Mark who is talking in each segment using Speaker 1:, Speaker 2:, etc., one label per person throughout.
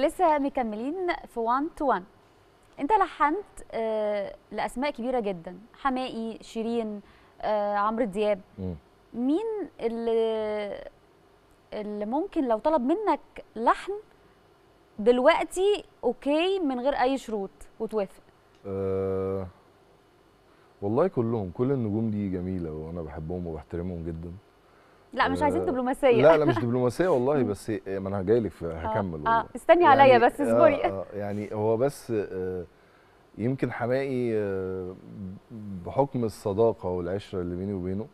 Speaker 1: ولسه مكملين في 1 تو 1 انت لحنت آه، لاسماء كبيره جدا حماقي شيرين آه، عمرو دياب مين اللي اللي ممكن لو طلب منك لحن دلوقتي اوكي من غير اي شروط وتوافق
Speaker 2: أه والله كلهم كل النجوم دي جميله وانا بحبهم وبحترمهم جدا
Speaker 1: لا مش عايزين آه، دبلوماسيه لا لا مش
Speaker 2: دبلوماسيه والله بس ما انا جاي لك آه، هكمل
Speaker 1: اه استني يعني عليا بس اصبري آه،, آه
Speaker 2: يعني هو بس يمكن حماقي بحكم الصداقه والعشره اللي بيني وبينه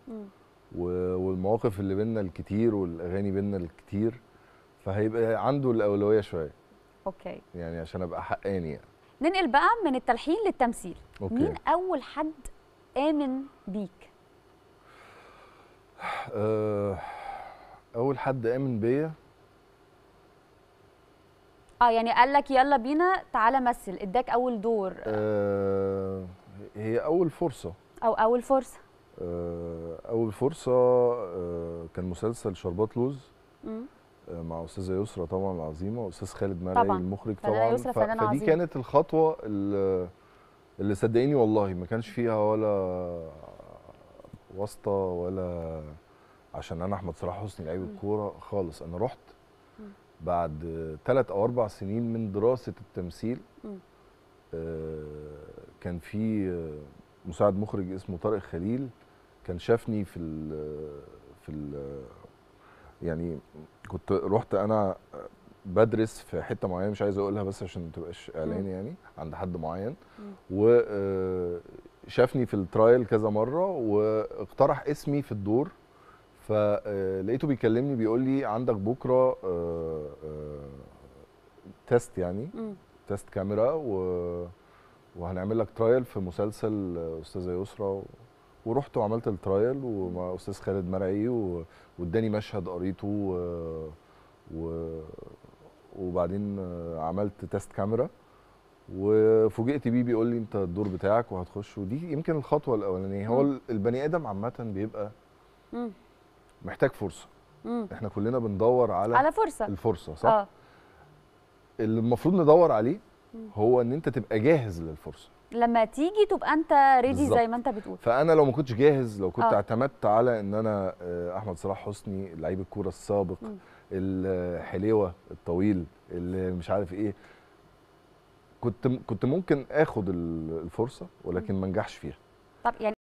Speaker 2: والمواقف اللي بينا الكتير والاغاني بينا الكتير فهيبقى عنده الاولويه شويه اوكي يعني عشان ابقى حقاني يعني
Speaker 1: ننقل بقى من التلحين للتمثيل أوكي. مين اول حد امن بيك
Speaker 2: آه، اول حد امن بيا
Speaker 1: اه يعني قال لك يلا بينا تعالى مثل اداك اول دور
Speaker 2: آه هي اول فرصه
Speaker 1: او اول فرصه
Speaker 2: آه اول فرصه آه كان مسلسل شربات لوز
Speaker 1: آه،
Speaker 2: مع استاذه يسرا طبعا العظيمه واستاذ خالد مرعي المخرج طبعا فدي كانت الخطوه اللي صدقيني والله ما كانش فيها ولا واسطه ولا عشان انا احمد صلاح حسني لعيب الكوره خالص انا رحت بعد ثلاث او اربع سنين من دراسه التمثيل آه، كان في آه، مساعد مخرج اسمه طارق خليل كان شافني في ال آه، في ال يعني كنت رحت انا بدرس في حته معينه مش عايز اقولها بس عشان ما تبقاش اعلان يعني عند حد معين و شافني في الترايل كذا مره واقترح اسمي في الدور فلقيته آه، بيكلمني بيقول لي عندك بكره تيست آه، آه، يعني تيست كاميرا و... وهنعمل لك ترايل في مسلسل استاذه يسرا و... ورحت وعملت الترايل ومع استاذ خالد مرعي و... واداني مشهد قريته و... و... وبعدين عملت تيست كاميرا وفوجئت بيه بيقول لي انت الدور بتاعك وهتخش ودي يمكن الخطوه الاولانيه هو البني ادم عامه بيبقى محتاج فرصه احنا كلنا بندور على على فرصه الفرصه صح آه. اللي المفروض ندور عليه هو ان انت تبقى جاهز للفرصه
Speaker 1: لما تيجي تبقى انت ريدي زي ما انت بتقول
Speaker 2: فانا لو ما كنتش جاهز لو كنت آه. اعتمدت على ان انا آه، احمد صلاح حسني لعيب الكوره السابق الحليوه الطويل اللي مش عارف ايه كنت كنت ممكن اخد الفرصه ولكن ما نجحش فيها
Speaker 1: طب يعني